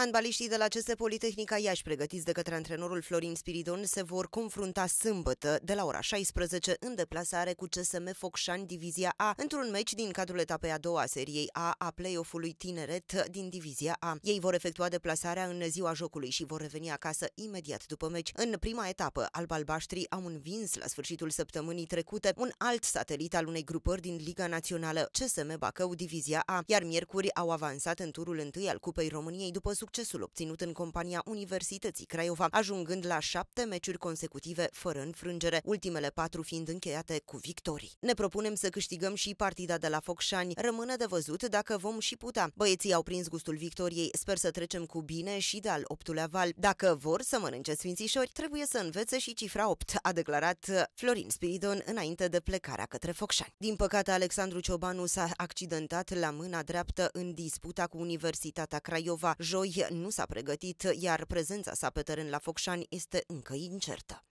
Handbaliștii de la CS Politehnica Iași, pregătiți de către antrenorul Florin Spiridon, se vor confrunta sâmbătă de la ora 16 în deplasare cu CSM Focșani Divizia A, într-un meci din cadrul etapei a doua a seriei A a play-off-ului Tineret din Divizia A. Ei vor efectua deplasarea în ziua jocului și vor reveni acasă imediat după meci. În prima etapă, albalbaștrii au învins la sfârșitul săptămânii trecute un alt satelit al unei grupări din Liga Națională, CSM Bacău Divizia A, iar miercuri au avansat în turul întâi al Cupei României după succes succesul obținut în compania Universității Craiova, ajungând la șapte meciuri consecutive fără înfrângere, ultimele patru fiind încheiate cu victorii. Ne propunem să câștigăm și partida de la Focșani. Rămâne de văzut dacă vom și putea. Băieții au prins gustul victoriei, sper să trecem cu bine și de al optulea val. Dacă vor să mănânce sfințișori, trebuie să învețe și cifra 8, a declarat Florin Spiridon înainte de plecarea către Focșani. Din păcate, Alexandru Ciobanu s-a accidentat la mâna dreaptă în disputa cu Universitatea Craiova. Joi, nu s-a pregătit, iar prezența sa pe teren la Focșani este încă incertă.